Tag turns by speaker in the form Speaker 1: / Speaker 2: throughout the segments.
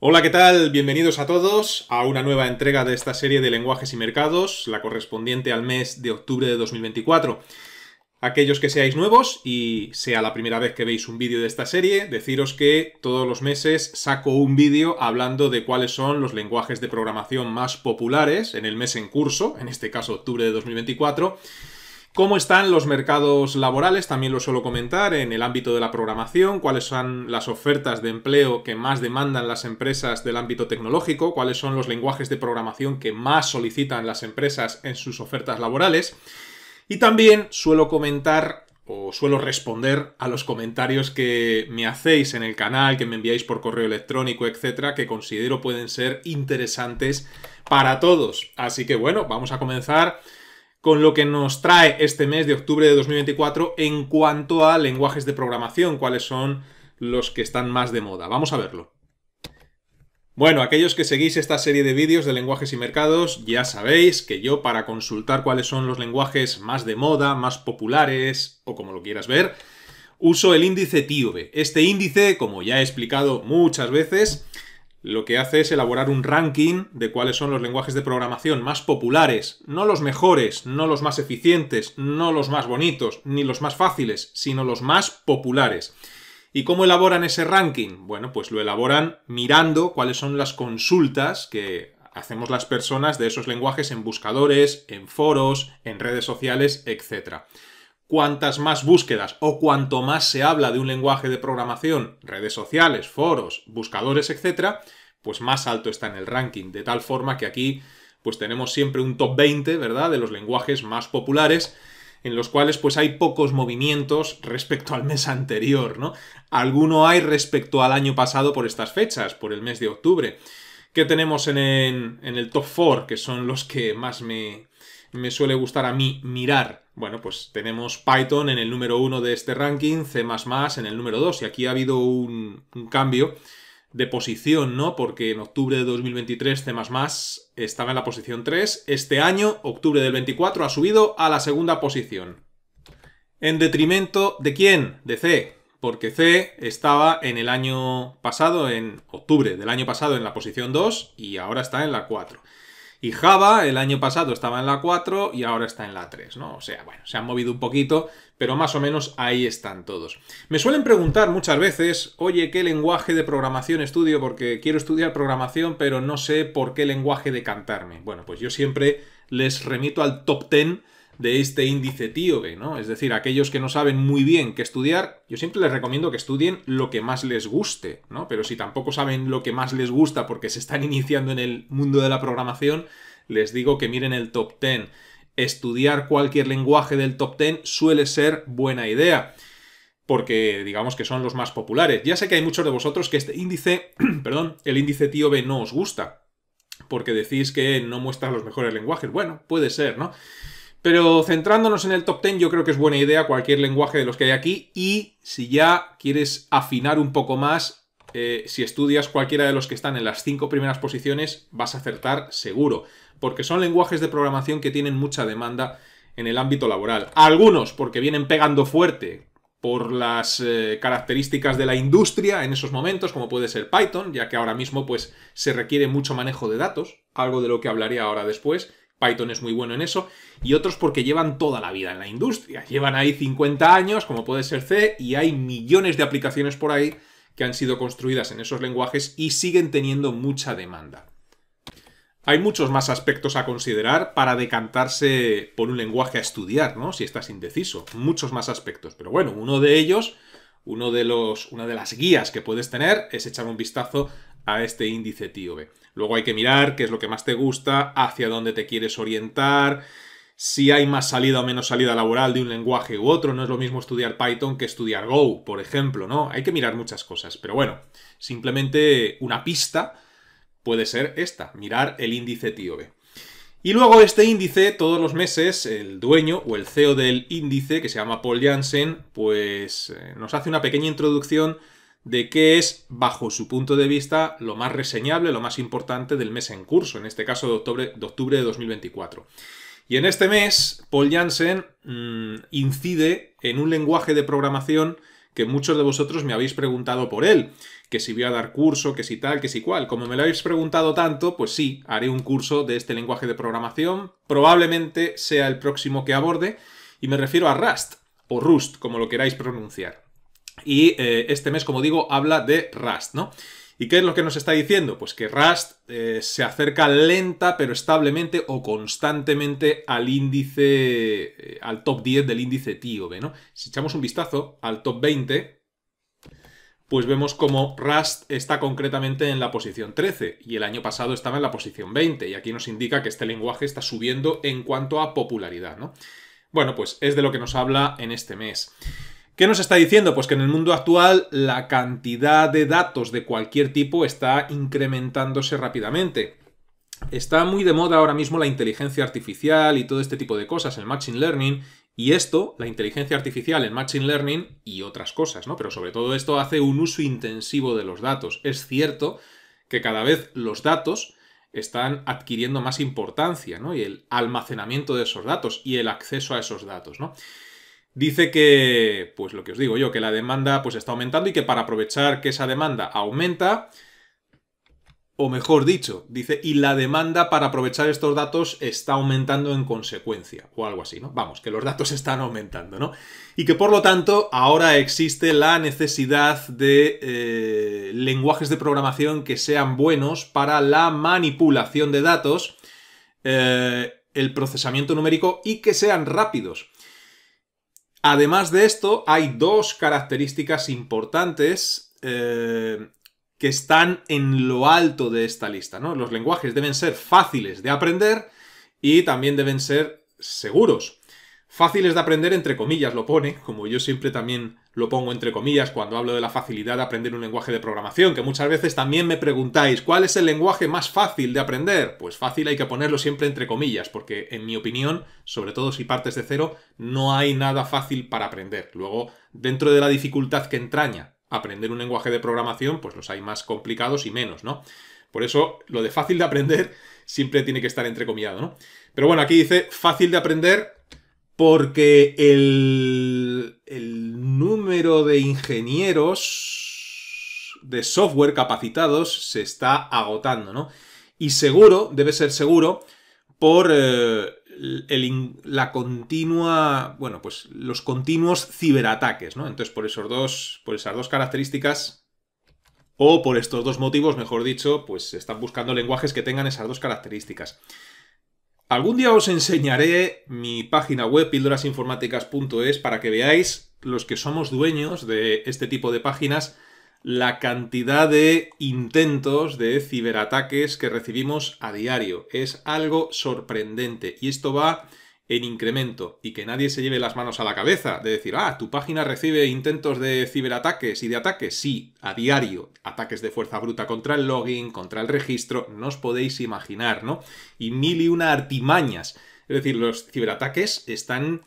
Speaker 1: Hola, ¿qué tal? Bienvenidos a todos a una nueva entrega de esta serie de lenguajes y mercados, la correspondiente al mes de octubre de 2024. Aquellos que seáis nuevos y sea la primera vez que veis un vídeo de esta serie, deciros que todos los meses saco un vídeo hablando de cuáles son los lenguajes de programación más populares en el mes en curso, en este caso octubre de 2024 ¿Cómo están los mercados laborales? También lo suelo comentar en el ámbito de la programación, cuáles son las ofertas de empleo que más demandan las empresas del ámbito tecnológico, cuáles son los lenguajes de programación que más solicitan las empresas en sus ofertas laborales. Y también suelo comentar o suelo responder a los comentarios que me hacéis en el canal, que me enviáis por correo electrónico, etcétera, que considero pueden ser interesantes para todos. Así que bueno, vamos a comenzar con lo que nos trae este mes de octubre de 2024 en cuanto a lenguajes de programación, cuáles son los que están más de moda. Vamos a verlo. Bueno, aquellos que seguís esta serie de vídeos de lenguajes y mercados, ya sabéis que yo para consultar cuáles son los lenguajes más de moda, más populares o como lo quieras ver, uso el índice TIOBE. Este índice, como ya he explicado muchas veces, lo que hace es elaborar un ranking de cuáles son los lenguajes de programación más populares, no los mejores, no los más eficientes, no los más bonitos, ni los más fáciles, sino los más populares. ¿Y cómo elaboran ese ranking? Bueno, pues lo elaboran mirando cuáles son las consultas que hacemos las personas de esos lenguajes en buscadores, en foros, en redes sociales, etc cuantas más búsquedas o cuanto más se habla de un lenguaje de programación, redes sociales, foros, buscadores, etc., pues más alto está en el ranking, de tal forma que aquí pues tenemos siempre un top 20, ¿verdad?, de los lenguajes más populares en los cuales pues hay pocos movimientos respecto al mes anterior, ¿no? Alguno hay respecto al año pasado por estas fechas, por el mes de octubre. ¿Qué tenemos en, en el top 4, que son los que más me, me suele gustar a mí mirar. Bueno, pues tenemos Python en el número 1 de este ranking, C++ en el número 2, y aquí ha habido un, un cambio de posición, ¿no? Porque en octubre de 2023 C++ estaba en la posición 3, este año, octubre del 24, ha subido a la segunda posición. ¿En detrimento de quién? De C, porque C estaba en el año pasado, en octubre del año pasado, en la posición 2 y ahora está en la 4. Y Java el año pasado estaba en la 4 y ahora está en la 3, ¿no? O sea, bueno, se han movido un poquito, pero más o menos ahí están todos. Me suelen preguntar muchas veces, oye, ¿qué lenguaje de programación estudio? Porque quiero estudiar programación, pero no sé por qué lenguaje decantarme. Bueno, pues yo siempre les remito al top 10 de este índice tío ¿no? Es decir, aquellos que no saben muy bien qué estudiar, yo siempre les recomiendo que estudien lo que más les guste, ¿no? Pero si tampoco saben lo que más les gusta porque se están iniciando en el mundo de la programación, les digo que miren el top 10. Estudiar cualquier lenguaje del top 10 suele ser buena idea, porque digamos que son los más populares. Ya sé que hay muchos de vosotros que este índice, perdón, el índice B no os gusta, porque decís que no muestra los mejores lenguajes. Bueno, puede ser, ¿no? Pero centrándonos en el top 10, yo creo que es buena idea cualquier lenguaje de los que hay aquí. Y si ya quieres afinar un poco más, eh, si estudias cualquiera de los que están en las cinco primeras posiciones, vas a acertar seguro. Porque son lenguajes de programación que tienen mucha demanda en el ámbito laboral. Algunos porque vienen pegando fuerte por las eh, características de la industria en esos momentos, como puede ser Python, ya que ahora mismo pues, se requiere mucho manejo de datos, algo de lo que hablaré ahora después. Python es muy bueno en eso, y otros porque llevan toda la vida en la industria. Llevan ahí 50 años, como puede ser C, y hay millones de aplicaciones por ahí que han sido construidas en esos lenguajes y siguen teniendo mucha demanda. Hay muchos más aspectos a considerar para decantarse por un lenguaje a estudiar, ¿no? Si estás indeciso, muchos más aspectos. Pero bueno, uno de ellos, uno de los, una de las guías que puedes tener es echar un vistazo a este índice TIOB. Luego hay que mirar qué es lo que más te gusta, hacia dónde te quieres orientar, si hay más salida o menos salida laboral de un lenguaje u otro. No es lo mismo estudiar Python que estudiar Go, por ejemplo, ¿no? Hay que mirar muchas cosas. Pero bueno, simplemente una pista puede ser esta, mirar el índice TIOB. Y luego este índice, todos los meses, el dueño o el CEO del índice, que se llama Paul Janssen, pues eh, nos hace una pequeña introducción de qué es, bajo su punto de vista, lo más reseñable, lo más importante del mes en curso, en este caso de octubre de, 2024. Y en este mes, Paul Janssen mm, incide en un lenguaje de programación que muchos de vosotros me habéis preguntado por él, que si voy a dar curso, que si tal, que si cual. Como me lo habéis preguntado tanto, pues sí, haré un curso de este lenguaje de programación, probablemente sea el próximo que aborde, y me refiero a Rust, o Rust, como lo queráis pronunciar. Y eh, este mes, como digo, habla de Rust, ¿no? ¿Y qué es lo que nos está diciendo? Pues que Rust eh, se acerca lenta pero establemente o constantemente al índice, eh, al top 10 del índice TIOB, ¿no? Si echamos un vistazo al top 20, pues vemos como Rust está concretamente en la posición 13 y el año pasado estaba en la posición 20 y aquí nos indica que este lenguaje está subiendo en cuanto a popularidad, ¿no? Bueno, pues es de lo que nos habla en este mes. ¿Qué nos está diciendo? Pues que en el mundo actual la cantidad de datos de cualquier tipo está incrementándose rápidamente. Está muy de moda ahora mismo la inteligencia artificial y todo este tipo de cosas, el machine learning, y esto, la inteligencia artificial, el machine learning y otras cosas, ¿no? Pero sobre todo esto hace un uso intensivo de los datos. Es cierto que cada vez los datos están adquiriendo más importancia, ¿no? Y el almacenamiento de esos datos y el acceso a esos datos, ¿no? dice que, pues lo que os digo yo, que la demanda pues está aumentando y que para aprovechar que esa demanda aumenta, o mejor dicho, dice, y la demanda para aprovechar estos datos está aumentando en consecuencia, o algo así, ¿no? Vamos, que los datos están aumentando, ¿no? Y que por lo tanto ahora existe la necesidad de eh, lenguajes de programación que sean buenos para la manipulación de datos, eh, el procesamiento numérico y que sean rápidos. Además de esto, hay dos características importantes eh, que están en lo alto de esta lista. Los lenguajes deben ser fáciles de aprender y también deben ser seguros. Fáciles de aprender, entre comillas, lo pone, como yo siempre también lo pongo entre comillas cuando hablo de la facilidad de aprender un lenguaje de programación, que muchas veces también me preguntáis, ¿cuál es el lenguaje más fácil de aprender? Pues fácil hay que ponerlo siempre entre comillas, porque en mi opinión, sobre todo si partes de cero, no hay nada fácil para aprender. Luego, dentro de la dificultad que entraña aprender un lenguaje de programación, pues los hay más complicados y menos, ¿no? Por eso, lo de fácil de aprender siempre tiene que estar entrecomillado, ¿no? Pero bueno, aquí dice fácil de aprender porque el, número de ingenieros de software capacitados se está agotando, ¿no? Y seguro, debe ser seguro, por eh, la continua, bueno, pues los continuos ciberataques, ¿no? Entonces, por esos dos, por esas dos características, o por estos dos motivos, mejor dicho, pues están buscando lenguajes que tengan esas dos características. Algún día os enseñaré mi página web píldorasinformáticas.es para que veáis los que somos dueños de este tipo de páginas la cantidad de intentos de ciberataques que recibimos a diario. Es algo sorprendente y esto va en incremento y que nadie se lleve las manos a la cabeza de decir, ah, tu página recibe intentos de ciberataques y de ataques. Sí, a diario, ataques de fuerza bruta contra el login, contra el registro, no os podéis imaginar, ¿no? Y mil y una artimañas. Es decir, los ciberataques están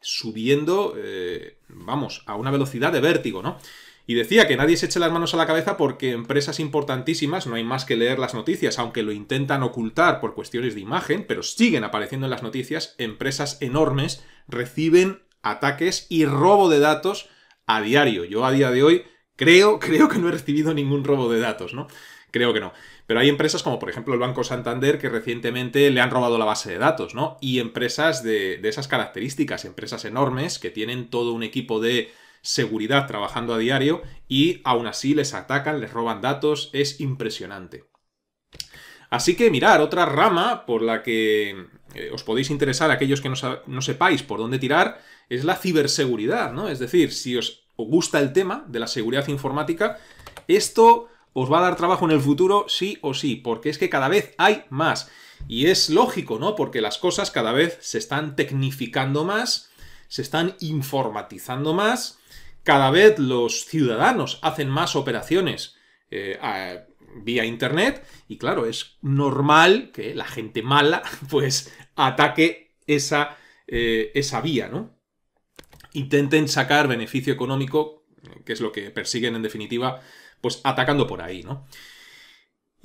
Speaker 1: subiendo, eh, vamos, a una velocidad de vértigo, ¿no? Y decía que nadie se eche las manos a la cabeza porque empresas importantísimas no hay más que leer las noticias, aunque lo intentan ocultar por cuestiones de imagen, pero siguen apareciendo en las noticias, empresas enormes reciben ataques y robo de datos a diario. Yo a día de hoy creo, creo que no he recibido ningún robo de datos, ¿no? Creo que no. Pero hay empresas como por ejemplo el Banco Santander que recientemente le han robado la base de datos, ¿no? Y empresas de, de esas características, empresas enormes que tienen todo un equipo de seguridad trabajando a diario y aún así les atacan, les roban datos, es impresionante. Así que mirar, otra rama por la que eh, os podéis interesar aquellos que no, no, sepáis por dónde tirar es la ciberseguridad, ¿no? Es decir, si os gusta el tema de la seguridad informática, esto os va a dar trabajo en el futuro sí o sí, porque es que cada vez hay más. Y es lógico, ¿no? Porque las cosas cada vez se están tecnificando más, se están informatizando más, cada vez los ciudadanos hacen más operaciones eh, vía Internet y claro, es normal que la gente mala pues ataque esa, eh, esa vía, ¿no? Intenten sacar beneficio económico, que es lo que persiguen en definitiva, pues atacando por ahí, ¿no?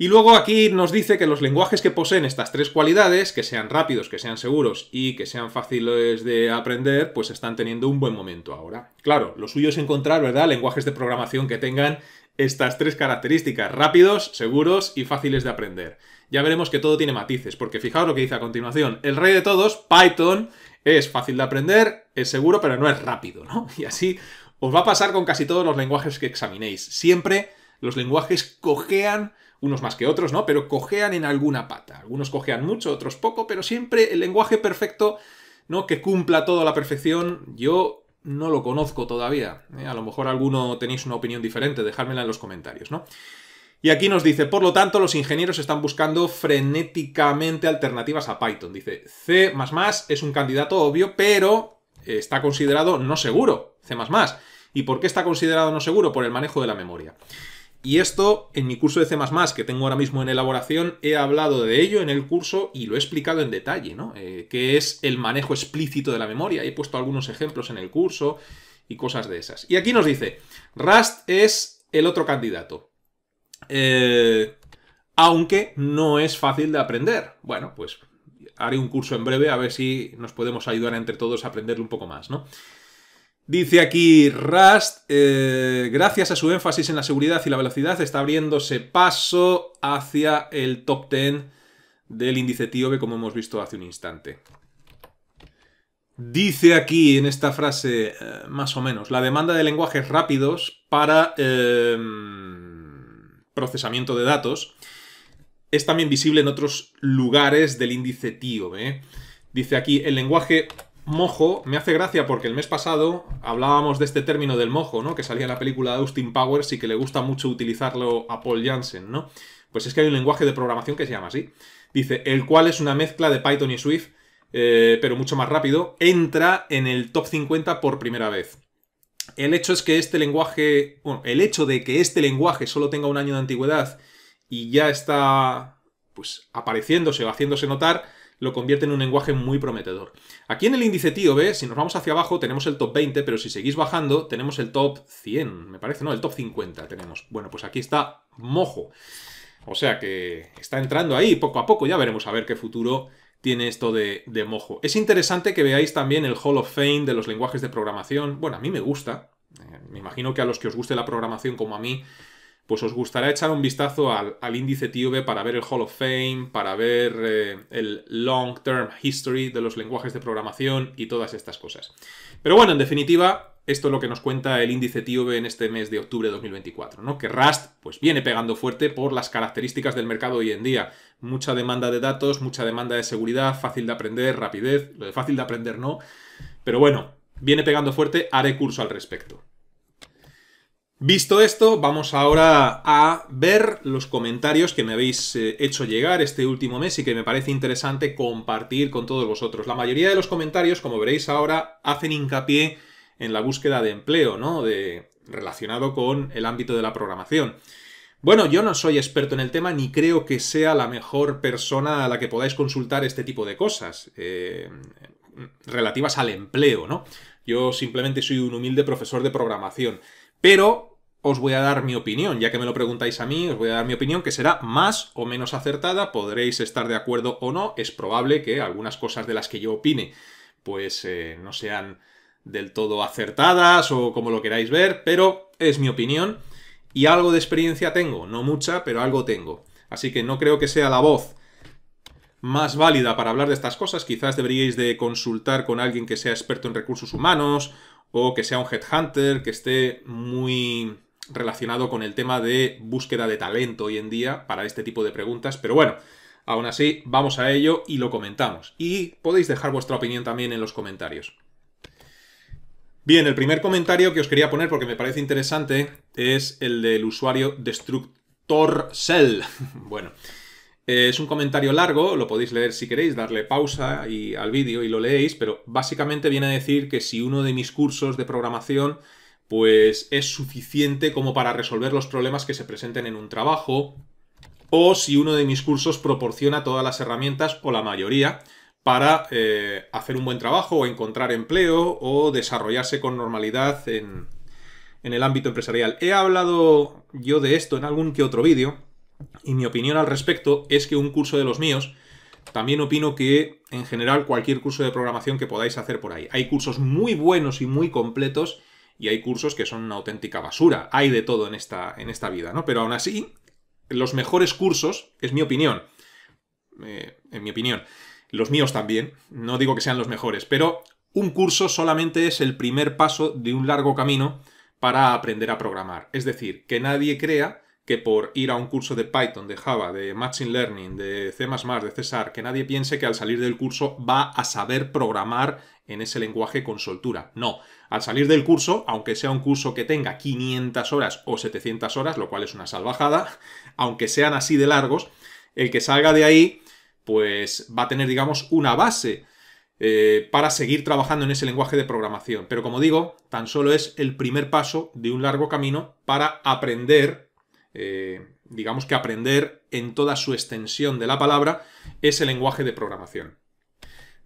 Speaker 1: Y luego aquí nos dice que los lenguajes que poseen estas tres cualidades, que sean rápidos, que sean seguros y que sean fáciles de aprender, pues están teniendo un buen momento ahora. Claro, lo suyo es encontrar, ¿verdad?, lenguajes de programación que tengan estas tres características, rápidos, seguros y fáciles de aprender. Ya veremos que todo tiene matices, porque fijaos lo que dice a continuación. El rey de todos, Python, es fácil de aprender, es seguro, pero no es rápido, ¿no? Y así os va a pasar con casi todos los lenguajes que examinéis. Siempre los lenguajes cojean unos más que otros, ¿no? Pero cojean en alguna pata. Algunos cojean mucho, otros poco, pero siempre el lenguaje perfecto, ¿no? Que cumpla todo a la perfección, yo no lo conozco todavía. ¿eh? A lo mejor alguno tenéis una opinión diferente, dejármela en los comentarios, ¿no? Y aquí nos dice, por lo tanto, los ingenieros están buscando frenéticamente alternativas a Python. Dice, C es un candidato obvio, pero está considerado no seguro, C++. ¿Y por qué está considerado no seguro? Por el manejo de la memoria. Y esto, en mi curso de C++, que tengo ahora mismo en elaboración, he hablado de ello en el curso y lo he explicado en detalle, ¿no? Eh, qué es el manejo explícito de la memoria. He puesto algunos ejemplos en el curso y cosas de esas. Y aquí nos dice, Rust es el otro candidato. Eh, aunque no es fácil de aprender. Bueno, pues haré un curso en breve a ver si nos podemos ayudar entre todos a aprenderlo un poco más, ¿no? Dice aquí Rust, eh, gracias a su énfasis en la seguridad y la velocidad, está abriéndose paso hacia el top 10 del índice TIOB, como hemos visto hace un instante. Dice aquí en esta frase, eh, más o menos, la demanda de lenguajes rápidos para em, procesamiento de datos es también visible en otros lugares del índice TIOB. ¿eh? Dice aquí, el lenguaje mojo me hace gracia porque el mes pasado hablábamos de este término del mojo, ¿no? Que salía en la película de Austin Powers y que le gusta mucho utilizarlo a Paul Jansen, ¿no? Pues es que hay un lenguaje de programación que se llama así. Dice, el cual es una mezcla de Python y Swift, eh, pero mucho más rápido, entra en el top 50 por primera vez. El hecho es que este lenguaje, bueno, el hecho de que este lenguaje solo tenga un año de antigüedad y ya está, pues, apareciéndose o haciéndose notar, lo convierte en un lenguaje muy prometedor. Aquí en el índice tío, ¿ves? Si nos vamos hacia abajo tenemos el top 20, pero si seguís bajando tenemos el top 100, me parece, ¿no? El top 50 tenemos. Bueno, pues aquí está Mojo. O sea que está entrando ahí poco a poco, ya veremos a ver qué futuro tiene esto de, mojo. Es interesante que veáis también el Hall of Fame de los lenguajes de programación. Bueno, a mí me gusta. Eh, me imagino que a los que os guste la programación como a mí, pues os gustará echar un vistazo al, índice TV para ver el Hall of Fame, para ver eh, el Long Term History de los lenguajes de programación y todas estas cosas. Pero bueno, en definitiva, esto es lo que nos cuenta el índice TV en este mes de octubre de 2024, ¿no? Que Rust pues, viene pegando fuerte por las características del mercado hoy en día. Mucha demanda de datos, mucha demanda de seguridad, fácil de aprender, rapidez, lo de fácil de aprender no. Pero bueno, viene pegando fuerte, haré curso al respecto. Visto esto, vamos ahora a ver los comentarios que me habéis eh, hecho llegar este último mes y que me parece interesante compartir con todos vosotros. La mayoría de los comentarios, como veréis ahora, hacen hincapié en la búsqueda de empleo, ¿no? De, relacionado con el ámbito de la programación. Bueno, yo no soy experto en el tema ni creo que sea la mejor persona a la que podáis consultar este tipo de cosas eh, relativas al empleo, ¿no? Yo simplemente soy un humilde profesor de programación. Pero os voy a dar mi opinión, ya que me lo preguntáis a mí, os voy a dar mi opinión que será más o menos acertada, podréis estar de acuerdo o no, es probable que algunas cosas de las que yo opine pues eh, no sean del todo acertadas o como lo queráis ver, pero es mi opinión y algo de experiencia tengo, no mucha, pero algo tengo. Así que no creo que sea la voz más válida para hablar de estas cosas, quizás deberíais de consultar con alguien que sea experto en recursos humanos o que sea un headhunter, que esté muy relacionado con el tema de búsqueda de talento hoy en día para este tipo de preguntas, pero bueno, aún así vamos a ello y lo comentamos. Y podéis dejar vuestra opinión también en los comentarios. Bien, el primer comentario que os quería poner porque me parece interesante es el del usuario Cell. bueno, eh, es un comentario largo, lo podéis leer si queréis, darle pausa y, al vídeo y lo leéis, pero básicamente viene a decir que si uno de mis cursos de programación pues es suficiente como para resolver los problemas que se presenten en un trabajo, o si uno de mis cursos proporciona todas las herramientas o la mayoría para eh, hacer un buen trabajo o encontrar empleo o desarrollarse con normalidad en, en el ámbito empresarial. He hablado yo de esto en algún que otro vídeo y mi opinión al respecto es que un curso de los míos, también opino que en general cualquier curso de programación que podáis hacer por ahí. Hay cursos muy buenos y muy completos y hay cursos que son una auténtica basura. Hay de todo en esta, en esta vida, ¿no? Pero aún así, los mejores cursos, es mi opinión, eh, en mi opinión, los míos también, no digo que sean los mejores, pero un curso solamente es el primer paso de un largo camino para aprender a programar. Es decir, que nadie crea que por ir a un curso de Python, de Java, de Machine Learning, de C++, de César, que nadie piense que al salir del curso va a saber programar en ese lenguaje con soltura. No, al salir del curso, aunque sea un curso que tenga 500 horas o 700 horas, lo cual es una salvajada, aunque sean así de largos, el que salga de ahí, pues va a tener, digamos, una base eh, para seguir trabajando en ese lenguaje de programación. Pero como digo, tan solo es el primer paso de un largo camino para aprender, eh, digamos que aprender en toda su extensión de la palabra, ese lenguaje de programación.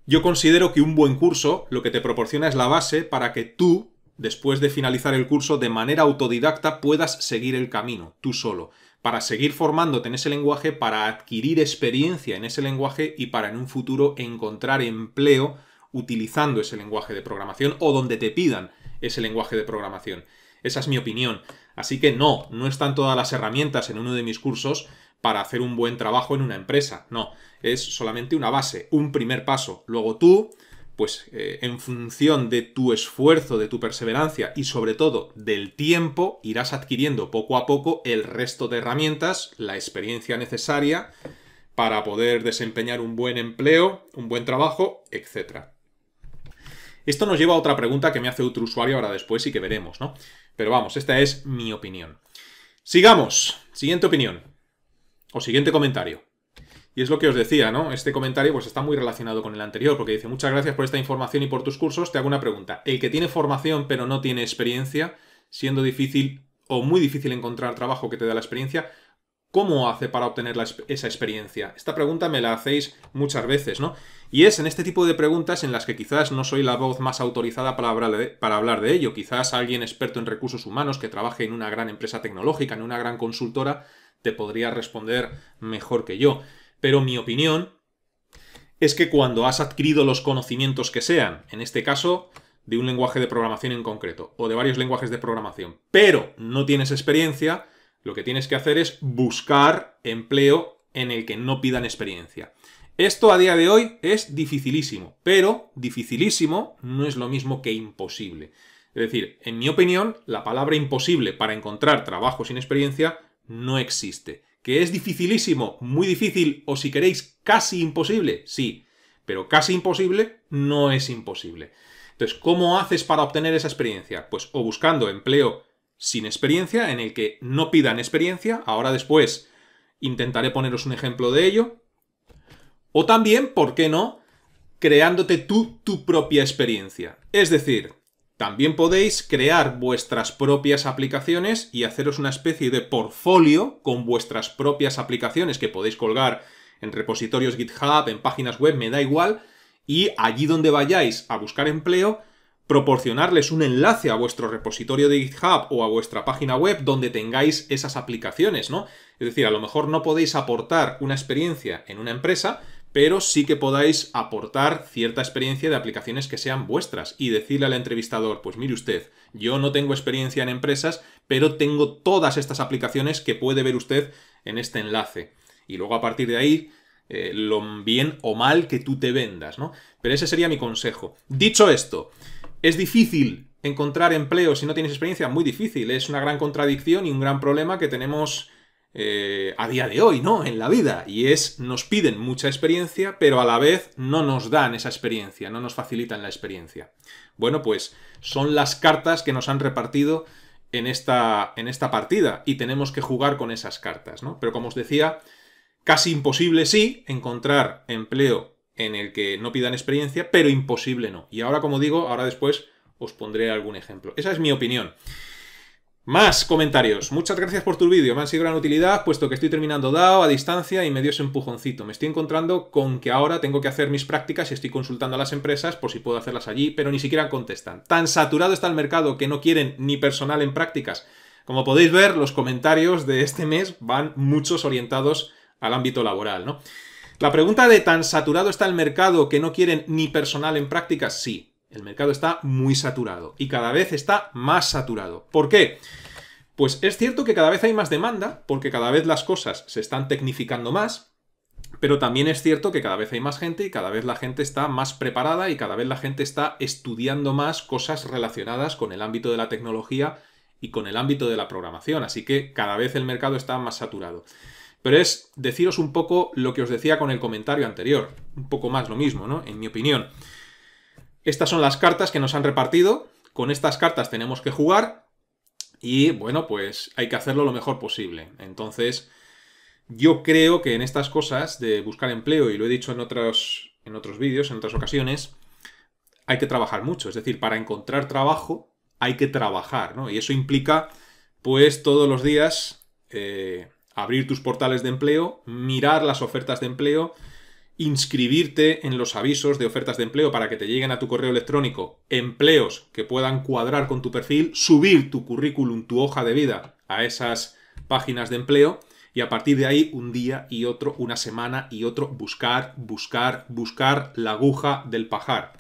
Speaker 1: Yo considero que un buen curso lo que te proporciona es la base para que tú, después de finalizar el curso, de manera autodidacta puedas seguir el camino, tú solo, para seguir formándote en ese lenguaje, para adquirir experiencia en ese lenguaje y para en un futuro encontrar empleo utilizando ese lenguaje de programación o donde te pidan ese lenguaje de programación. Esa es mi opinión. Así que no, no están todas las herramientas en uno de mis cursos, para hacer un buen trabajo en una empresa. No, es solamente una base, un primer paso. Luego tú, pues eh, en función de tu esfuerzo, de tu perseverancia y sobre todo del tiempo, irás adquiriendo poco a poco el resto de herramientas, la experiencia necesaria para poder desempeñar un buen empleo, un buen trabajo, etcétera. Esto nos lleva a otra pregunta que me hace otro usuario ahora después y que veremos, ¿no? Pero vamos, esta es mi opinión. Sigamos. Siguiente opinión. O siguiente comentario. Y es lo que os decía, ¿no? Este comentario pues está muy relacionado con el anterior, porque dice, muchas gracias por esta información y por tus cursos. Te hago una pregunta. El que tiene formación pero no tiene experiencia, siendo difícil o muy difícil encontrar trabajo que te da la experiencia, ¿cómo hace para obtener esa experiencia? Esta pregunta me la hacéis muchas veces, ¿no? Y es en este tipo de preguntas en las que quizás no soy la voz más autorizada para para hablar de ello. Quizás alguien experto en recursos humanos que trabaje en una gran empresa tecnológica, en una gran consultora, te podría responder mejor que yo. Pero mi opinión es que cuando has adquirido los conocimientos que sean, en este caso de un lenguaje de programación en concreto, o de varios lenguajes de programación, pero no tienes experiencia, lo que tienes que hacer es buscar empleo en el que no pidan experiencia. Esto a día de hoy es dificilísimo, pero dificilísimo no es lo mismo que imposible. Es decir, en mi opinión, la palabra imposible para encontrar trabajo sin experiencia no existe. ¿Que es dificilísimo, muy difícil o si queréis casi imposible? Sí, pero casi imposible no es imposible. Entonces, ¿cómo haces para obtener esa experiencia? Pues o buscando empleo sin experiencia, en el que no pidan experiencia, ahora después intentaré poneros un ejemplo de ello, o también, ¿por qué no?, creándote tú tu propia experiencia. Es decir, también podéis crear vuestras propias aplicaciones y haceros una especie de portfolio con vuestras propias aplicaciones que podéis colgar en repositorios GitHub, en páginas web, me da igual, y allí donde vayáis a buscar empleo, proporcionarles un enlace a vuestro repositorio de GitHub o a vuestra página web donde tengáis esas aplicaciones, ¿no? Es decir, a lo mejor no podéis aportar una experiencia en una empresa, pero sí que podáis aportar cierta experiencia de aplicaciones que sean vuestras y decirle al entrevistador, pues mire usted, yo no tengo experiencia en empresas, pero tengo todas estas aplicaciones que puede ver usted en este enlace. Y luego a partir de ahí, eh, lo bien o mal que tú te vendas, ¿no? Pero ese sería mi consejo. Dicho esto, es difícil encontrar empleo si no tienes experiencia, muy difícil, es una gran contradicción y un gran problema que tenemos eh, a día de hoy, ¿no? En la vida. Y es, nos piden mucha experiencia, pero a la vez no nos dan esa experiencia, no nos facilitan la experiencia. Bueno, pues son las cartas que nos han repartido en esta, en esta partida y tenemos que jugar con esas cartas, ¿no? Pero como os decía, casi imposible sí encontrar empleo en el que no pidan experiencia, pero imposible no. Y ahora, como digo, ahora después os pondré algún ejemplo. Esa es mi opinión. Más comentarios. Muchas gracias por tu vídeo. Me han sido gran utilidad, puesto que estoy terminando DAO a distancia y me dio ese empujoncito. Me estoy encontrando con que ahora tengo que hacer mis prácticas y estoy consultando a las empresas por si puedo hacerlas allí, pero ni siquiera contestan. Tan saturado está el mercado que no quieren ni personal en prácticas. Como podéis ver, los comentarios de este mes van muchos orientados al ámbito laboral, ¿no? La pregunta de tan saturado está el mercado que no quieren ni personal en prácticas, sí. El mercado está muy saturado y cada vez está más saturado. ¿Por qué? Pues es cierto que cada vez hay más demanda, porque cada vez las cosas se están tecnificando más, pero también es cierto que cada vez hay más gente y cada vez la gente está más preparada y cada vez la gente está estudiando más cosas relacionadas con el ámbito de la tecnología y con el ámbito de la programación. Así que cada vez el mercado está más saturado. Pero es deciros un poco lo que os decía con el comentario anterior, un poco más lo mismo, ¿no? En mi opinión. Estas son las cartas que nos han repartido. Con estas cartas tenemos que jugar. Y bueno, pues hay que hacerlo lo mejor posible. Entonces, yo creo que en estas cosas de buscar empleo, y lo he dicho en otros, en otros vídeos, en otras ocasiones, hay que trabajar mucho. Es decir, para encontrar trabajo hay que trabajar, ¿no? Y eso implica, pues, todos los días eh, abrir tus portales de empleo, mirar las ofertas de empleo, inscribirte en los avisos de ofertas de empleo para que te lleguen a tu correo electrónico empleos que puedan cuadrar con tu perfil, subir tu currículum, tu hoja de vida a esas páginas de empleo y a partir de ahí un día y otro, una semana y otro, buscar, buscar, buscar la aguja del pajar.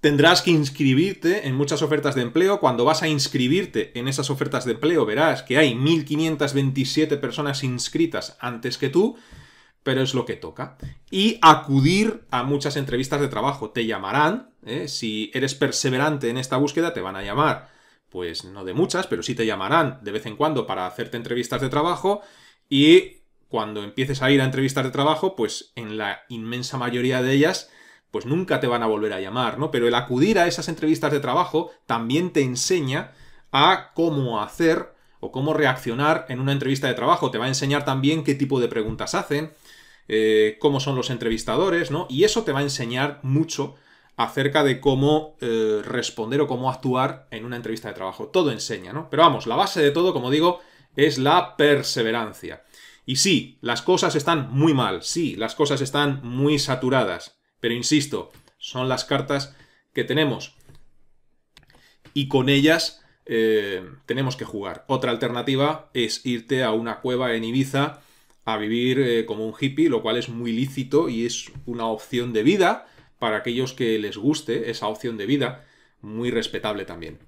Speaker 1: Tendrás que inscribirte en muchas ofertas de empleo. Cuando vas a inscribirte en esas ofertas de empleo verás que hay 1.527 personas inscritas antes que tú pero es lo que toca. Y acudir a muchas entrevistas de trabajo. Te llamarán, ¿eh? si eres perseverante en esta búsqueda, te van a llamar. Pues no de muchas, pero sí te llamarán de vez en cuando para hacerte entrevistas de trabajo. Y cuando empieces a ir a entrevistas de trabajo, pues en la inmensa mayoría de ellas, pues nunca te van a volver a llamar, ¿no? Pero el acudir a esas entrevistas de trabajo también te enseña a cómo hacer o cómo reaccionar en una entrevista de trabajo. Te va a enseñar también qué tipo de preguntas hacen, eh, cómo son los entrevistadores, ¿no? Y eso te va a enseñar mucho acerca de cómo eh, responder o cómo actuar en una entrevista de trabajo. Todo enseña, ¿no? Pero vamos, la base de todo, como digo, es la perseverancia. Y sí, las cosas están muy mal, sí, las cosas están muy saturadas, pero insisto, son las cartas que tenemos. Y con ellas eh, tenemos que jugar. Otra alternativa es irte a una cueva en Ibiza a vivir eh, como un hippie, lo cual es muy lícito y es una opción de vida para aquellos que les guste esa opción de vida, muy respetable también.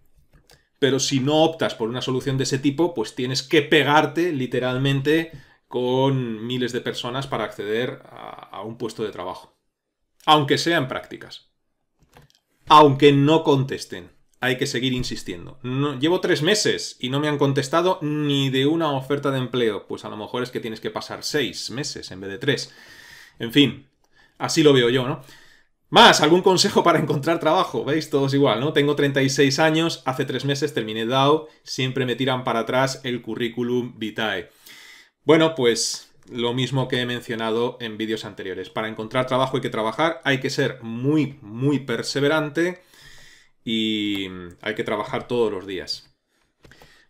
Speaker 1: Pero si no optas por una solución de ese tipo, pues tienes que pegarte literalmente con miles de personas para acceder a un puesto de trabajo. Aunque sean prácticas. Aunque no contesten hay que seguir insistiendo. llevo tres meses y no me han contestado ni de una oferta de empleo. Pues a lo mejor es que tienes que pasar seis meses en vez de tres. En fin, así lo veo yo, ¿no? Más, algún consejo para encontrar trabajo. Veis, todos igual, ¿no? Tengo 36 años, hace tres meses terminé DAO, siempre me tiran para atrás el currículum vitae. Bueno, pues lo mismo que he mencionado en vídeos anteriores. Para encontrar trabajo hay que trabajar, hay que ser muy, muy perseverante y mm, hay que trabajar todos los días.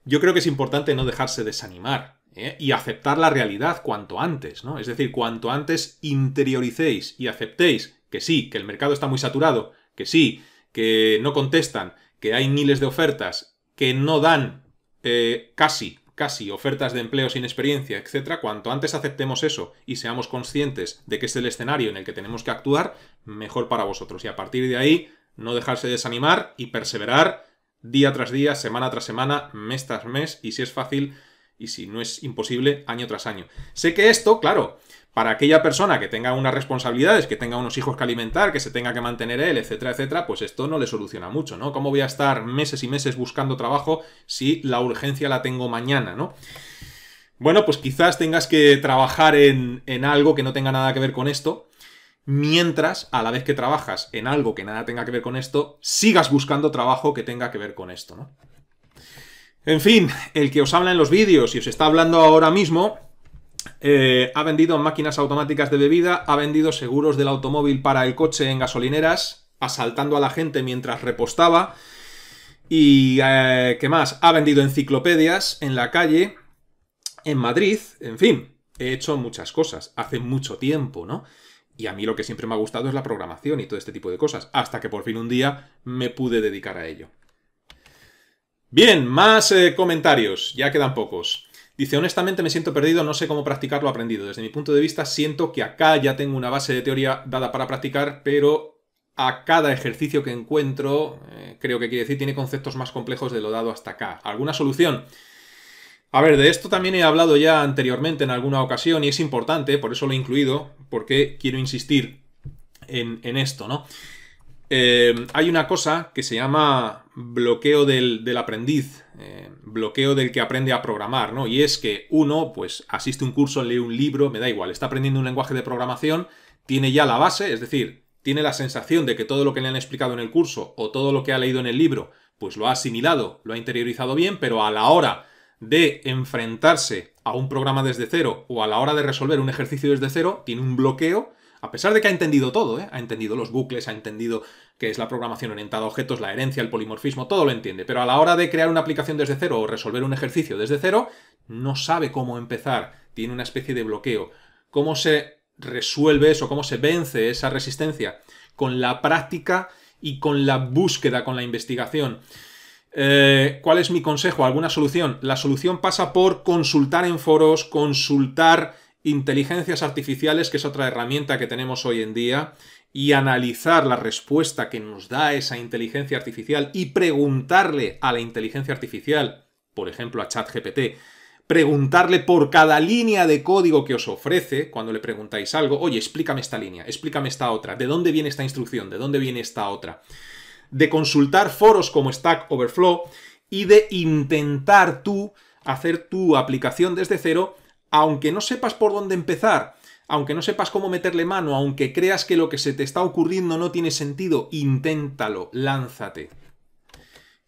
Speaker 1: Yo creo que es importante no dejarse desanimar ¿eh? y aceptar la realidad cuanto antes, ¿no? Es decir, cuanto antes interioricéis y aceptéis que sí, que el mercado está muy saturado, que sí, que no contestan, que hay miles de ofertas, que no dan eh, casi, casi ofertas de empleo sin experiencia, etcétera, cuanto antes aceptemos eso y seamos conscientes de que es el escenario en el que tenemos que actuar, mejor para vosotros. Y a partir de ahí, no dejarse desanimar y perseverar día tras día, semana tras semana, mes tras mes, y si es fácil y si no es imposible, año tras año. Sé que esto, claro, para aquella persona que tenga unas responsabilidades, que tenga unos hijos que alimentar, que se tenga que mantener él, etcétera, etcétera, pues esto no le soluciona mucho, ¿no? ¿Cómo voy a estar meses y meses buscando trabajo si la urgencia la tengo mañana, ¿no? Bueno, pues quizás tengas que trabajar en, en algo que no tenga nada que ver con esto mientras a la vez que trabajas en algo que nada tenga que ver con esto, sigas buscando trabajo que tenga que ver con esto, ¿no? En fin, el que os habla en los vídeos y os está hablando ahora mismo, eh, ha vendido máquinas automáticas de bebida, ha vendido seguros del automóvil para el coche en gasolineras, asaltando a la gente mientras repostaba, y eh, qué más, ha vendido enciclopedias en la calle, en Madrid, en fin, he hecho muchas cosas, hace mucho tiempo, ¿no? Y a mí lo que siempre me ha gustado es la programación y todo este tipo de cosas, hasta que por fin un día me pude dedicar a ello. Bien, más eh, comentarios, ya quedan pocos. Dice, honestamente me siento perdido, no sé cómo practicar lo aprendido. Desde mi punto de vista, siento que acá ya tengo una base de teoría dada para practicar, pero a cada ejercicio que encuentro, eh, creo que quiere decir, tiene conceptos más complejos de lo dado hasta acá. ¿Alguna solución? A ver, de esto también he hablado ya anteriormente en alguna ocasión y es importante, por eso lo he incluido, porque quiero insistir en, esto, ¿no? Eh, hay una cosa que se llama bloqueo del, aprendiz, eh, bloqueo del que aprende a programar, ¿no? Y es que uno, pues, asiste a un curso, lee un libro, me da igual, está aprendiendo un lenguaje de programación, tiene ya la base, es decir, tiene la sensación de que todo lo que le han explicado en el curso o todo lo que ha leído en el libro, pues lo ha asimilado, lo ha interiorizado bien, pero a la hora de enfrentarse a un programa desde cero o a la hora de resolver un ejercicio desde cero, tiene un bloqueo, a pesar de que ha entendido todo, ¿eh? ha entendido los bucles, ha entendido qué es la programación orientada a objetos, la herencia, el polimorfismo, todo lo entiende, pero a la hora de crear una aplicación desde cero o resolver un ejercicio desde cero, no sabe cómo empezar, tiene una especie de bloqueo. ¿Cómo se resuelve eso? ¿Cómo se vence esa resistencia? Con la práctica y con la búsqueda, con la investigación. Eh, ¿Cuál es mi consejo? ¿Alguna solución? La solución pasa por consultar en foros, consultar inteligencias artificiales, que es otra herramienta que tenemos hoy en día, y analizar la respuesta que nos da esa inteligencia artificial y preguntarle a la inteligencia artificial, por ejemplo a ChatGPT, preguntarle por cada línea de código que os ofrece, cuando le preguntáis algo, oye, explícame esta línea, explícame esta otra, ¿de dónde viene esta instrucción? ¿De dónde viene esta otra? de consultar foros como Stack Overflow y de intentar tú hacer tu aplicación desde cero, aunque no sepas por dónde empezar, aunque no sepas cómo meterle mano, aunque creas que lo que se te está ocurriendo no tiene sentido, inténtalo, lánzate.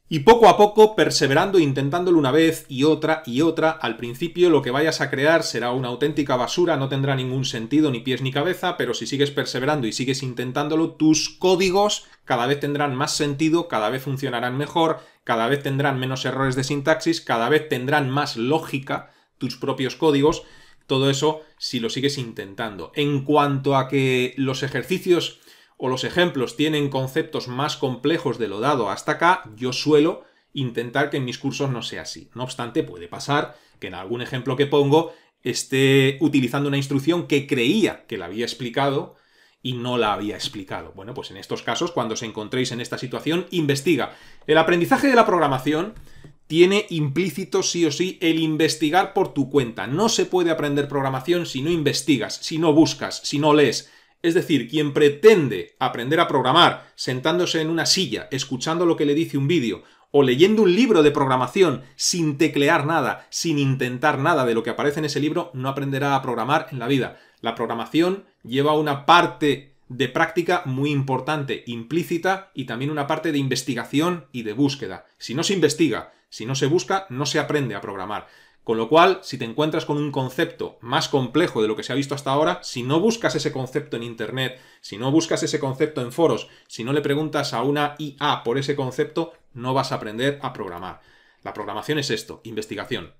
Speaker 1: Y poco a poco, perseverando e intentándolo una vez y otra y otra, al principio lo que vayas a crear será una auténtica basura, no tendrá ningún sentido, ni pies ni cabeza, pero si sigues perseverando y sigues intentándolo, tus códigos cada vez tendrán más sentido, cada vez funcionarán mejor, cada vez tendrán menos errores de sintaxis, cada vez tendrán más lógica tus propios códigos, todo eso si lo sigues intentando. En cuanto a que los ejercicios o los ejemplos tienen conceptos más complejos de lo dado hasta acá, yo suelo intentar que en mis cursos no sea así. No obstante, puede pasar que en algún ejemplo que pongo esté utilizando una instrucción que creía que la había explicado y no la había explicado. Bueno, pues en estos casos, cuando os encontréis en esta situación, investiga. El aprendizaje de la programación tiene implícito sí o sí el investigar por tu cuenta. No se puede aprender programación si no investigas, si no buscas, si no lees, es decir, quien pretende aprender a programar sentándose en una silla, escuchando lo que le dice un vídeo o leyendo un libro de programación sin teclear nada, sin intentar nada de lo que aparece en ese libro, no aprenderá a programar en la vida. La programación lleva una parte de práctica muy importante, implícita, y también una parte de investigación y de búsqueda. Si no se investiga, si no se busca, no se aprende a programar. Con lo cual, si te encuentras con un concepto más complejo de lo que se ha visto hasta ahora, si no buscas ese concepto en Internet, si no buscas ese concepto en foros, si no le preguntas a una IA por ese concepto, no vas a aprender a programar. La programación es esto, investigación.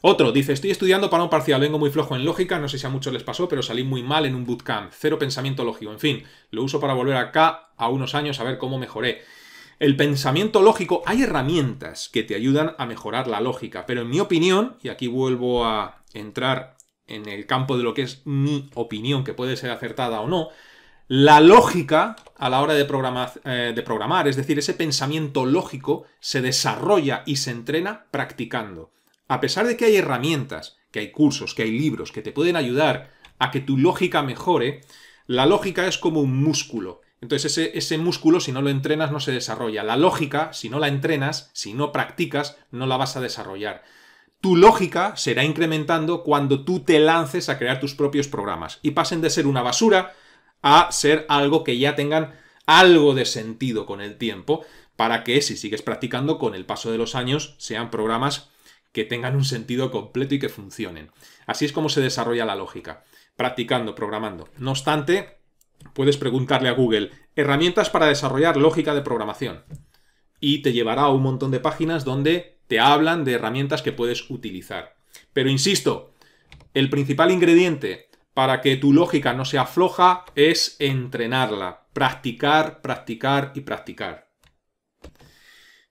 Speaker 1: Otro dice, estoy estudiando para un parcial, vengo muy flojo en lógica, no sé si a muchos les pasó, pero salí muy mal en un bootcamp, cero pensamiento lógico, en fin, lo uso para volver acá a unos años a ver cómo mejoré. El pensamiento lógico, hay herramientas que te ayudan a mejorar la lógica, pero en mi opinión, y aquí vuelvo a entrar en el campo de lo que es mi opinión, que puede ser acertada o no, la lógica a la hora de programar, eh, de programar, es decir, ese pensamiento lógico se desarrolla y se entrena practicando. A pesar de que hay herramientas, que hay cursos, que hay libros que te pueden ayudar a que tu lógica mejore, la lógica es como un músculo. Entonces ese, músculo, si no lo entrenas, no se desarrolla. La lógica, si no la entrenas, si no practicas, no la vas a desarrollar tu lógica será incrementando cuando tú te lances a crear tus propios programas y pasen de ser una basura a ser algo que ya tengan algo de sentido con el tiempo para que si sigues practicando con el paso de los años sean programas que tengan un sentido completo y que funcionen. Así es como se desarrolla la lógica, practicando, programando. No obstante, puedes preguntarle a Google herramientas para desarrollar lógica de programación. Y te llevará a un montón de páginas donde te hablan de herramientas que puedes utilizar. Pero insisto, el principal ingrediente para que tu lógica no se afloja es entrenarla, practicar, practicar y practicar.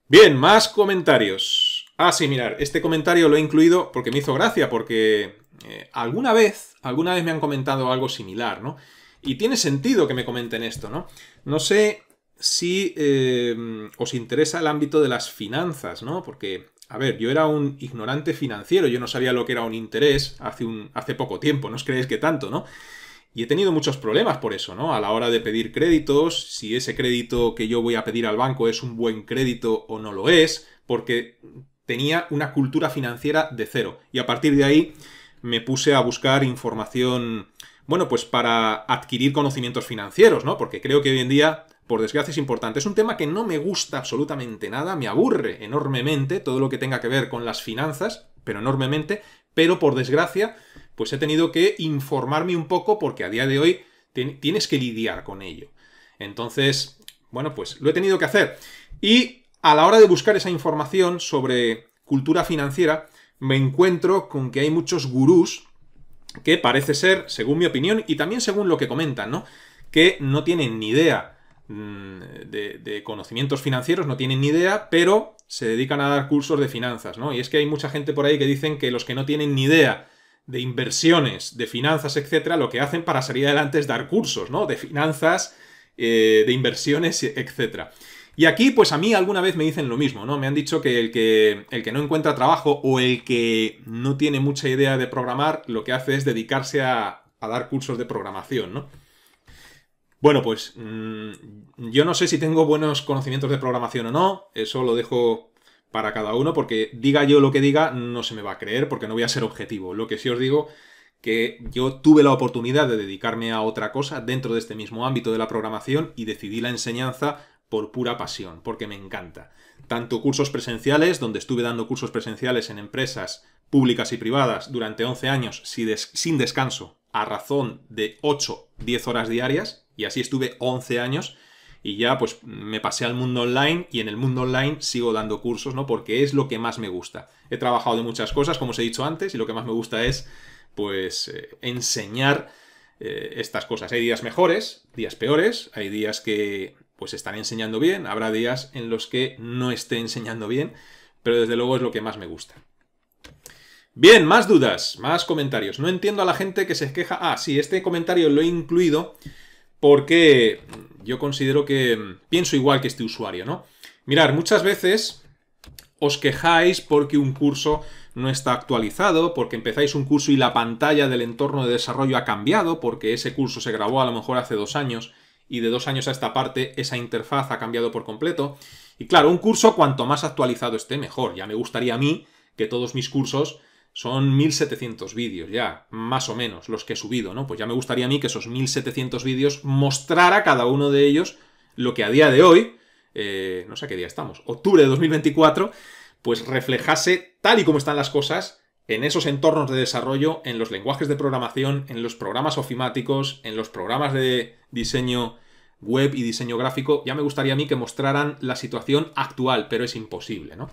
Speaker 1: Bien, más comentarios. Ah, sí, mirar, este comentario lo he incluido porque me hizo gracia, porque eh, alguna vez, alguna vez me han comentado algo similar, ¿no? Y tiene sentido que me comenten esto, ¿no? No sé si eh, os interesa el ámbito de las finanzas, ¿no? Porque, a ver, yo era un ignorante financiero, yo no sabía lo que era un interés hace, un, hace poco tiempo, no os creéis que tanto, ¿no? Y he tenido muchos problemas por eso, ¿no? A la hora de pedir créditos, si ese crédito que yo voy a pedir al banco es un buen crédito o no lo es, porque tenía una cultura financiera de cero. Y a partir de ahí me puse a buscar información bueno, pues para adquirir conocimientos financieros, ¿no? Porque creo que hoy en día, por desgracia, es importante. Es un tema que no me gusta absolutamente nada, me aburre enormemente todo lo que tenga que ver con las finanzas, pero enormemente, pero por desgracia, pues he tenido que informarme un poco porque a día de hoy tienes que lidiar con ello. Entonces, bueno, pues lo he tenido que hacer. Y a la hora de buscar esa información sobre cultura financiera, me encuentro con que hay muchos gurús que parece ser, según mi opinión y también según lo que comentan, ¿no? que no tienen ni idea mm, de, conocimientos financieros, no tienen ni idea, pero se dedican a dar cursos de finanzas, ¿no? Y es que hay mucha gente por ahí que dicen que los que no tienen ni idea de inversiones, de finanzas, etcétera, lo que hacen para salir adelante es dar cursos, ¿no? De finanzas, eh, de inversiones, etcétera. Y aquí, pues a mí alguna vez me dicen lo mismo, ¿no? Me han dicho que el que, el que no encuentra trabajo o el que no tiene mucha idea de programar, lo que hace es dedicarse a, dar cursos de programación, ¿no? Bueno, pues mm, yo no sé si tengo buenos conocimientos de programación o no, eso lo dejo para cada uno, porque diga yo lo que diga, no se me va a creer, porque no voy a ser objetivo. Lo que sí os digo que yo tuve la oportunidad de dedicarme a otra cosa dentro de este mismo ámbito de la programación y decidí la enseñanza por pura pasión, porque me encanta. Tanto cursos presenciales, donde estuve dando cursos presenciales en empresas públicas y privadas durante 11 años sin descanso, a razón de 8-10 horas diarias, y así estuve 11 años, y ya pues me pasé al mundo online y en el mundo online sigo dando cursos, ¿no? Porque es lo que más me gusta. He trabajado de muchas cosas, como os he dicho antes, y lo que más me gusta es pues eh, enseñar eh, estas cosas. Hay días mejores, días peores, hay días que pues están enseñando bien, habrá días en los que no esté enseñando bien, pero desde luego es lo que más me gusta. Bien, más dudas, más comentarios. No entiendo a la gente que se queja. Ah, sí, este comentario lo he incluido porque yo considero que mm, pienso igual que este usuario, ¿no? Mirar, muchas veces os quejáis porque un curso no está actualizado, porque empezáis un curso y la pantalla del entorno de desarrollo ha cambiado, porque ese curso se grabó a lo mejor hace dos años y de dos años a esta parte esa interfaz ha cambiado por completo. Y claro, un curso cuanto más actualizado esté, mejor. Ya me gustaría a mí que todos mis cursos son 1700 vídeos ya, más o menos, los que he subido, ¿no? Pues ya me gustaría a mí que esos 1700 vídeos mostrara cada uno de ellos lo que a día de hoy, eh, no sé a qué día estamos, octubre de 2024, pues reflejase tal y como están las cosas en esos entornos de desarrollo, en los lenguajes de programación, en los programas ofimáticos, en los programas de diseño web y diseño gráfico, ya me gustaría a mí que mostraran la situación actual, pero es imposible, ¿no?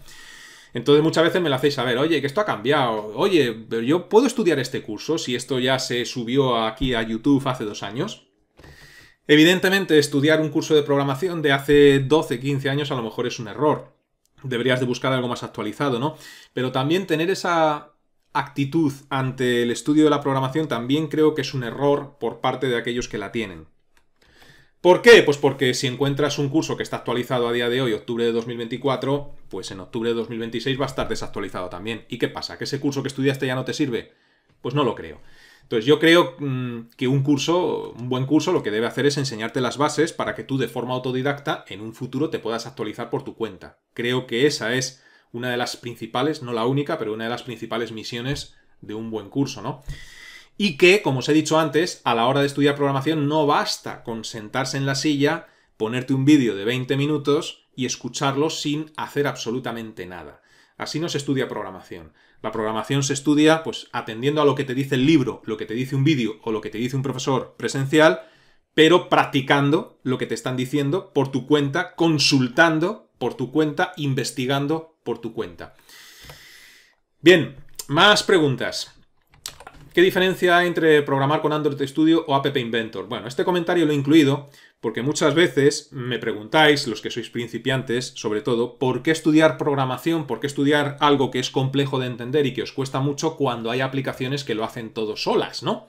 Speaker 1: Entonces muchas veces me lo hacéis saber, oye, que esto ha cambiado, oye, pero yo puedo estudiar este curso si esto ya se subió aquí a YouTube hace dos años. Evidentemente, estudiar un curso de programación de hace 12, 15 años a lo mejor es un error. Deberías de buscar algo más actualizado, ¿no? Pero también tener esa actitud ante el estudio de la programación también creo que es un error por parte de aquellos que la tienen. ¿Por qué? Pues porque si encuentras un curso que está actualizado a día de hoy, octubre de 2024, pues en octubre de 2026 va a estar desactualizado también. ¿Y qué pasa? ¿Que ese curso que estudiaste ya no te sirve? Pues no lo creo. Entonces yo creo mm, que un curso, un buen curso, lo que debe hacer es enseñarte las bases para que tú de forma autodidacta en un futuro te puedas actualizar por tu cuenta. Creo que esa es una de las principales, no la única, pero una de las principales misiones de un buen curso, ¿no? Y que, como os he dicho antes, a la hora de estudiar programación no basta con sentarse en la silla, ponerte un vídeo de 20 minutos y escucharlo sin hacer absolutamente nada. Así no se estudia programación. La programación se estudia pues atendiendo a lo que te dice el libro, lo que te dice un vídeo o lo que te dice un profesor presencial, pero practicando lo que te están diciendo por tu cuenta, consultando por tu cuenta, investigando por tu cuenta. Bien, más preguntas. ¿Qué diferencia hay entre programar con Android Studio o App Inventor? Bueno, este comentario lo he incluido porque muchas veces me preguntáis, los que sois principiantes, sobre todo, ¿por qué estudiar programación? ¿Por qué estudiar algo que es complejo de entender y que os cuesta mucho cuando hay aplicaciones que lo hacen todo solas, ¿no?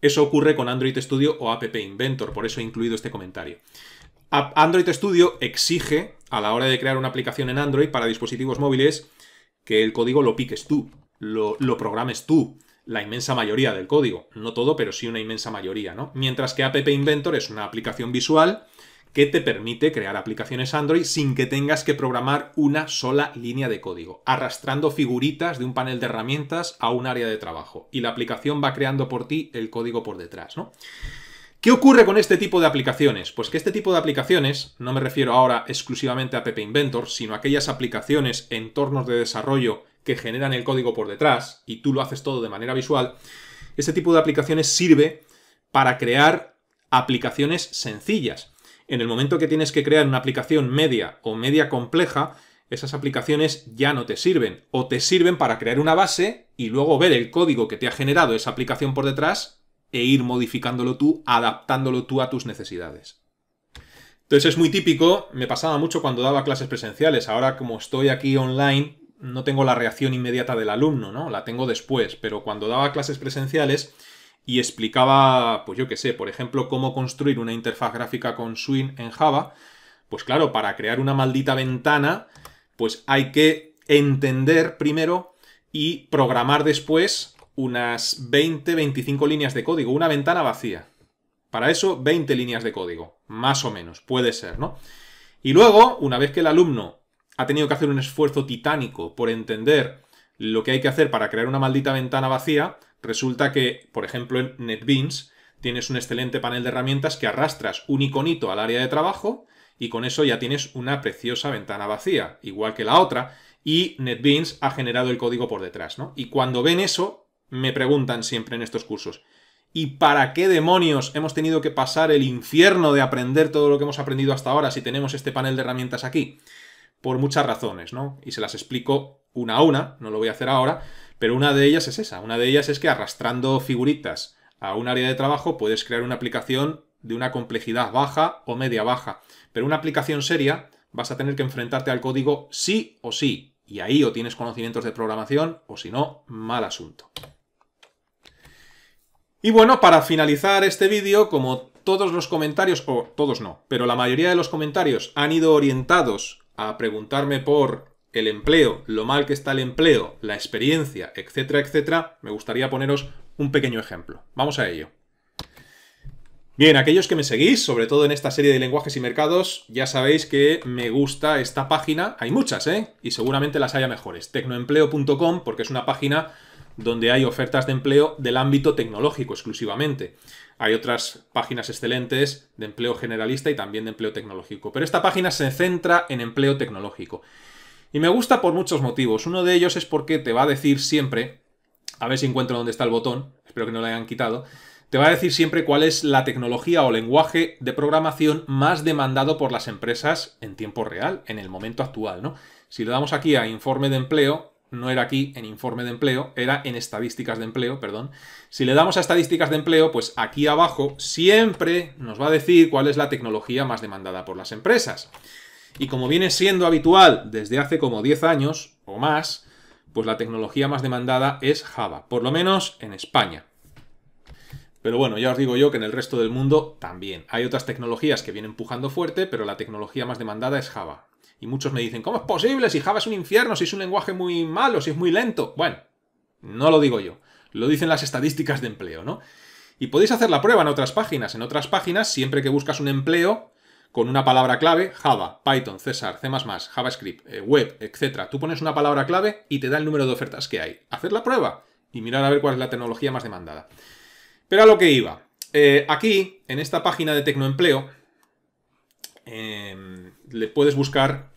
Speaker 1: Eso ocurre con Android Studio o App Inventor, por eso he incluido este comentario. Android Studio exige a la hora de crear una aplicación en Android para dispositivos móviles que el código lo piques tú, lo, programes tú, la inmensa mayoría del código. No todo, pero sí una inmensa mayoría, ¿no? Mientras que App Inventor es una aplicación visual que te permite crear aplicaciones Android sin que tengas que programar una sola línea de código, arrastrando figuritas de un panel de herramientas a un área de trabajo. Y la aplicación va creando por ti el código por detrás, ¿no? ¿Qué ocurre con este tipo de aplicaciones? Pues que este tipo de aplicaciones, no me refiero ahora exclusivamente a Pepe Inventor, sino a aquellas aplicaciones, entornos de desarrollo que generan el código por detrás y tú lo haces todo de manera visual, este tipo de aplicaciones sirve para crear aplicaciones sencillas. En el momento que tienes que crear una aplicación media o media compleja, esas aplicaciones ya no te sirven o te sirven para crear una base y luego ver el código que te ha generado esa aplicación por detrás e ir modificándolo tú, adaptándolo tú a tus necesidades. Entonces es muy típico, me pasaba mucho cuando daba clases presenciales, ahora como estoy aquí online, no tengo la reacción inmediata del alumno, ¿no? La tengo después, pero cuando daba clases presenciales y explicaba, pues yo qué sé, por ejemplo, cómo construir una interfaz gráfica con Swing en Java, pues claro, para crear una maldita ventana, pues hay que entender primero y programar después unas 20, 25 líneas de código, una ventana vacía. Para eso, 20 líneas de código, más o menos, puede ser, ¿no? Y luego, una vez que el alumno ha tenido que hacer un esfuerzo titánico por entender lo que hay que hacer para crear una maldita ventana vacía, resulta que, por ejemplo, en NetBeans tienes un excelente panel de herramientas que arrastras un iconito al área de trabajo y con eso ya tienes una preciosa ventana vacía, igual que la otra, y NetBeans ha generado el código por detrás, ¿no? Y cuando ven eso, me preguntan siempre en estos cursos. ¿Y para qué demonios hemos tenido que pasar el infierno de aprender todo lo que hemos aprendido hasta ahora si tenemos este panel de herramientas aquí? Por muchas razones, ¿no? Y se las explico una a una, no lo voy a hacer ahora, pero una de ellas es esa. Una de ellas es que arrastrando figuritas a un área de trabajo puedes crear una aplicación de una complejidad baja o media baja. Pero una aplicación seria vas a tener que enfrentarte al código sí o sí. Y ahí o tienes conocimientos de programación o si no, mal asunto. Y bueno, para finalizar este vídeo, como todos los comentarios, o todos no, pero la mayoría de los comentarios han ido orientados a preguntarme por el empleo, lo mal que está el empleo, la experiencia, etcétera, etcétera, me gustaría poneros un pequeño ejemplo. Vamos a ello. Bien, aquellos que me seguís, sobre todo en esta serie de lenguajes y mercados, ya sabéis que me gusta esta página. Hay muchas, ¿eh? Y seguramente las haya mejores. Tecnoempleo.com, porque es una página donde hay ofertas de empleo del ámbito tecnológico exclusivamente. Hay otras páginas excelentes de empleo generalista y también de empleo tecnológico, pero esta página se centra en empleo tecnológico. Y me gusta por muchos motivos. Uno de ellos es porque te va a decir siempre, a ver si encuentro dónde está el botón, espero que no lo hayan quitado, te va a decir siempre cuál es la tecnología o lenguaje de programación más demandado por las empresas en tiempo real, en el momento actual, ¿no? Si le damos aquí a informe de empleo, no era aquí en informe de empleo, era en estadísticas de empleo, perdón. Si le damos a estadísticas de empleo, pues aquí abajo siempre nos va a decir cuál es la tecnología más demandada por las empresas. Y como viene siendo habitual desde hace como 10 años o más, pues la tecnología más demandada es Java, por lo menos en España. Pero bueno, ya os digo yo que en el resto del mundo también. Hay otras tecnologías que vienen empujando fuerte, pero la tecnología más demandada es Java. Y muchos me dicen, ¿cómo es posible si Java es un infierno, si es un lenguaje muy malo, si es muy lento? Bueno, no lo digo yo, lo dicen las estadísticas de empleo, ¿no? Y podéis hacer la prueba en otras páginas. En otras páginas, siempre que buscas un empleo con una palabra clave, Java, Python, César, C++, JavaScript, eh, web, etc. Tú pones una palabra clave y te da el número de ofertas que hay. Hacer la prueba y mirar a ver cuál es la tecnología más demandada. Pero a lo que iba. Eh, aquí, en esta página de Tecnoempleo, eh, le puedes buscar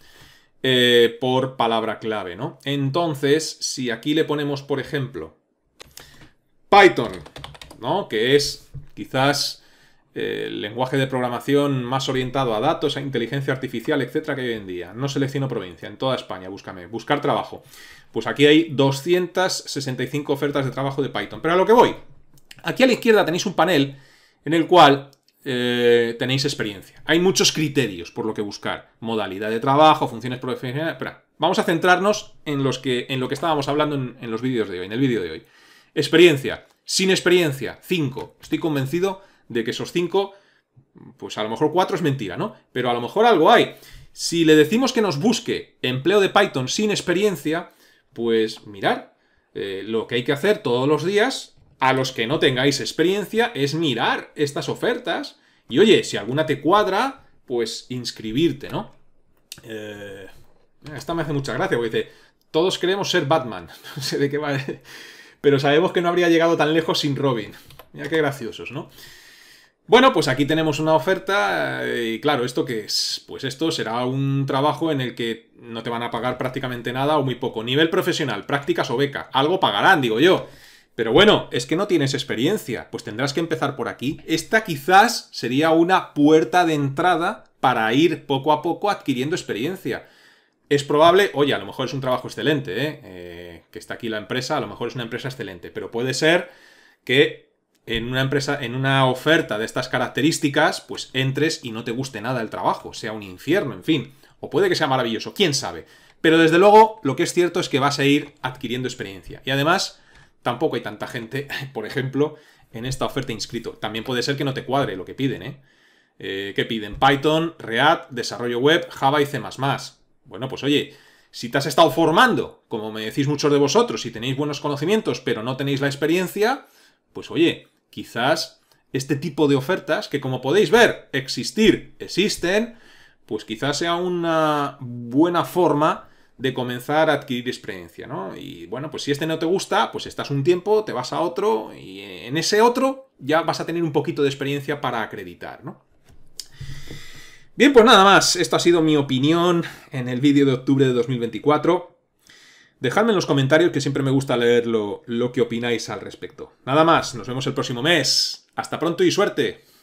Speaker 1: eh, por palabra clave, ¿no? Entonces, si aquí le ponemos, por ejemplo, Python, ¿no? Que es quizás eh, el lenguaje de programación más orientado a datos, a inteligencia artificial, etcétera, que hoy en día. No selecciono provincia, en toda España, búscame, buscar trabajo. Pues aquí hay 265 ofertas de trabajo de Python. Pero a lo que voy, aquí a la izquierda tenéis un panel en el cual eh, tenéis experiencia. Hay muchos criterios por lo que buscar. Modalidad de trabajo, funciones profesionales... vamos a centrarnos en, los que, en lo que estábamos hablando en, los vídeos de hoy, en el vídeo de hoy. Experiencia. Sin experiencia, 5. Estoy convencido de que esos 5, pues a lo mejor 4 es mentira, ¿no? Pero a lo mejor algo hay. Si le decimos que nos busque empleo de Python sin experiencia, pues mirar, eh, lo que hay que hacer todos los días a los que no tengáis experiencia es mirar estas ofertas y oye, si alguna te cuadra, pues inscribirte, ¿no? Eh, esta me hace mucha gracia porque dice, todos queremos ser Batman, no sé de qué va, pero sabemos que no habría llegado tan lejos sin Robin. Mira qué graciosos, ¿no? Bueno, pues aquí tenemos una oferta eh, y claro, ¿esto que es? Pues esto será un trabajo en el que no te van a pagar prácticamente nada o muy poco. Nivel profesional, prácticas o beca. Algo pagarán, digo yo. Pero bueno, es que no tienes experiencia, pues tendrás que empezar por aquí. Esta quizás sería una puerta de entrada para ir poco a poco adquiriendo experiencia. Es probable, oye, a lo mejor es un trabajo excelente, ¿eh? ¿eh? que está aquí la empresa, a lo mejor es una empresa excelente, pero puede ser que en una empresa, en una oferta de estas características, pues entres y no te guste nada el trabajo, sea un infierno, en fin, o puede que sea maravilloso, quién sabe. Pero desde luego, lo que es cierto es que vas a ir adquiriendo experiencia. Y además, tampoco hay tanta gente, por ejemplo, en esta oferta inscrito. También puede ser que no te cuadre lo que piden, ¿eh? ¿eh? qué piden? Python, React, desarrollo web, Java y C++. Bueno, pues oye, si te has estado formando, como me decís muchos de vosotros, si tenéis buenos conocimientos pero no tenéis la experiencia, pues oye, quizás este tipo de ofertas, que como podéis ver, existir, existen, pues quizás sea una buena forma de comenzar a adquirir experiencia, ¿no? Y bueno, pues si este no te gusta, pues estás un tiempo, te vas a otro y en ese otro ya vas a tener un poquito de experiencia para acreditar, ¿no? Bien, pues nada más, esto ha sido mi opinión en el vídeo de octubre de 2024. Dejadme en los comentarios que siempre me gusta leer lo, lo que opináis al respecto. Nada más, nos vemos el próximo mes. Hasta pronto y suerte.